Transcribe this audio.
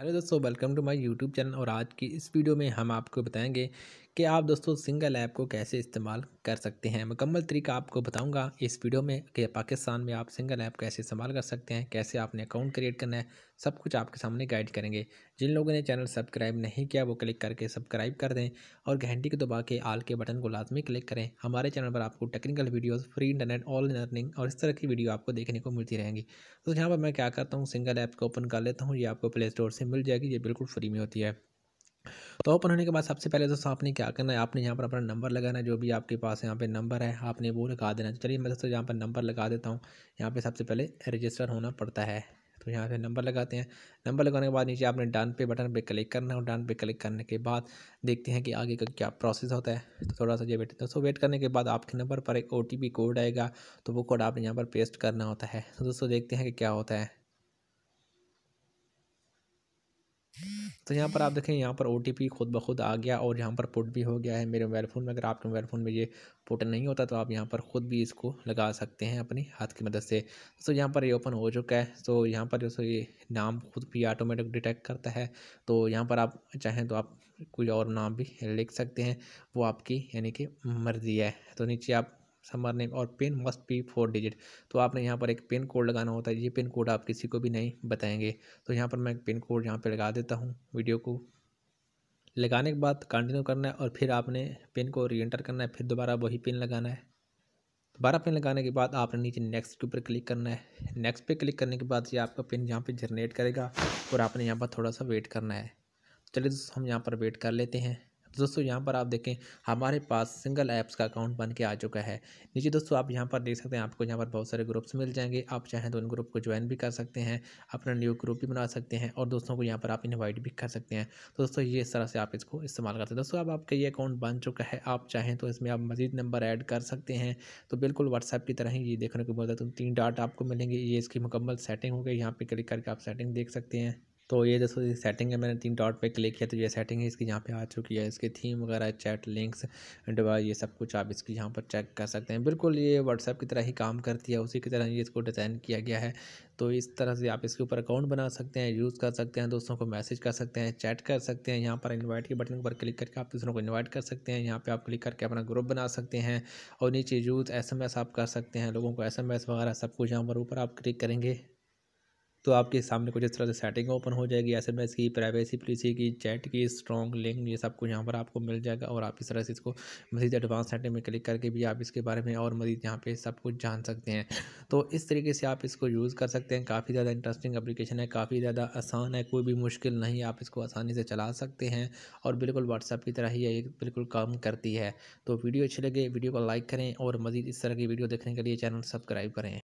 hello दोस्तों welcome to my YouTube channel और आज की इस वीडियो में हम आपको बताएंगे कि आप दोस्तों सिंगल ऐप को कैसे इस्तेमाल कर सकते हैं मुकम्मल तरीका आपको बताऊंगा इस वीडियो में कि पाकिस्तान में आप सिंगल ऐप कैसे इस्तेमाल कर सकते हैं कैसे आपने अकाउंट क्रिएट करना है सब कुछ आपके सामने गाइड करेंगे जिन लोगों ने चैनल सब्सक्राइब नहीं किया वो क्लिक करके सब्सक्राइब कर दें और घंटी को दबा के आल के बटन को लाजमी क्लिक करें हमारे चैनल पर आपको technical videos free internet all learning और इस तरह की वीडियो आपको देखने को मिलती रहेंगी तो यहाँ पर मैं क्या करता हूँ सिंगल ऐप को ओपन कर लेता हूँ ये आपको प्ले स्टोर से मिल जाएगी ये बिल्कुल फ्री में होती है तो ओपन होने के बाद सबसे पहले दोस्तों आपने क्या करना है आपने यहाँ पर अपना नंबर लगाना है जो भी आपके पास यहाँ पे नंबर है आपने वो लगा देना चलिए मैं दोस्तों यहाँ पर नंबर लगा देता हूँ यहाँ पे सबसे पहले रजिस्टर होना पड़ता है तो यहाँ पे नंबर लगाते हैं नंबर लगाने के बाद नीचे आपने डन पे बटन पर क्लिक करना है और डन पे क्लिक करने के बाद देखते हैं कि आगे का क्या प्रोसेस होता है तो थोड़ा सा ये वेट दोस्तों वेट करने के बाद आपके नंबर पर एक ओ कोड आएगा तो वो कोड आपने यहाँ पर पेस्ट करना होता है तो दोस्तों देखते हैं कि क्या होता है तो यहाँ पर आप देखें यहाँ पर ओ खुद ब खुद आ गया और यहाँ पर पुट भी हो गया है मेरे मोबाइल फ़ोन में अगर आपके मोबाइल फ़ोन में ये पुट नहीं होता तो आप यहाँ पर ख़ुद भी इसको लगा सकते हैं अपने हाथ की मदद से तो यहाँ पर ये ओपन हो चुका है तो यहाँ पर जो सो ये नाम खुद भी ऑटोमेटिक डिटेक्ट करता है तो यहाँ पर आप चाहें तो आप कोई और नाम भी लिख सकते हैं वो आपकी यानी कि मर्ज़ी है तो नीचे आप समर नेम और pin must be four digit तो आपने यहाँ पर एक पिन कोड लगाना होता है ये पिन कोड आप किसी को भी नहीं बताएंगे तो यहाँ पर मैं पिन कोड यहाँ पर लगा देता हूँ वीडियो को लगाने के बाद कंटिन्यू करना है और फिर आपने पिन को री एंटर करना है फिर दोबारा वही पिन लगाना है दोबारा पिन लगाने के बाद आपने नीचे नेक्स्ट के ऊपर क्लिक करना है नेक्स्ट पे क्लिक करने के बाद ये आपका पिन यहाँ पे जनरेट करेगा और आपने यहाँ पर थोड़ा सा वेट करना है चलिए दोस्तों हम यहाँ पर वेट कर लेते हैं दोस्तों यहाँ पर आप देखें हमारे पास सिंगल ऐप्स का अकाउंट बन के आ चुका है नीचे दोस्तों आप यहाँ पर देख सकते हैं आपको यहाँ पर बहुत सारे ग्रुप्स मिल जाएंगे आप चाहें तो उन ग्रुप को ज्वाइन भी कर सकते हैं अपना न्यू ग्रुप भी बना सकते हैं और दोस्तों को यहाँ पर आप इन्वाइट भी कर सकते हैं तो दोस्तों ये इस तरह से आप इसको इस्तेमाल करते हैं दोस्तों अब आपका ये अकाउंट बन चुका है आप चाहें तो इसमें आप मजीद नंबर ऐड कर सकते हैं तो बिल्कुल व्हाट्सएप की तरह ही ये देखने को मिलता है तो तीन डाट आपको मिलेंगे ये इसकी मुकम्मल सेटिंग हो गई यहाँ पर क्लिक करके आप सेटिंग देख सकते हैं तो ये जैसे सेटिंग है मैंने तीन डॉट पे क्लिक किया तो ये सेटिंग है इसकी यहाँ पे आ चुकी है इसके थीम वगैरह चैट लिंक्स डिवाइस ये सब कुछ आप इसकी यहाँ पर चेक कर सकते हैं बिल्कुल ये व्हाट्सएप की तरह ही काम करती है उसी की तरह ये इसको डिज़ाइन किया गया है तो इस तरह से आप इसके ऊपर अकाउंट बना सकते हैं यूज़ कर सकते हैं दोस्तों को मैसेज कर सकते हैं चैट कर सकते हैं यहाँ पर इन्वाइट के बटन पर क्लिक करके आप दूसरों को इन्वाइट कर सकते हैं यहाँ पर आप क्लिक करके अपना ग्रुप बना सकते हैं और नीचे यूज़ एस आप कर सकते हैं लोगों को एस वगैरह सब कुछ यहाँ पर ऊपर आप क्लिक करेंगे तो आपके सामने कुछ इस तरह से सेटिंग ओपन हो जाएगी एस एम एस की प्राइवेसी पॉलिसी की चैट की स्ट्रॉन्ग लिंक ये सब कुछ यहाँ पर आपको मिल जाएगा और आप इस तरह से इसको मजीद एडवांस सेटिंग में क्लिक करके भी आप इसके बारे में और मजीद यहाँ पर सब कुछ जान सकते हैं तो इस तरीके से आप इसको यूज़ कर सकते हैं काफ़ी ज़्यादा इंटरेस्टिंग अप्लीकेशन है काफ़ी ज़्यादा आसान है कोई भी मुश्किल नहीं आप इसको आसानी से चला सकते हैं और बिल्कुल व्हाट्सअप की तरह ही ये बिल्कुल काम करती है तो वीडियो अच्छी लगे वीडियो को लाइक करें और मज़ीद इस तरह की वीडियो देखने के लिए चैनल सब्सक्राइब करें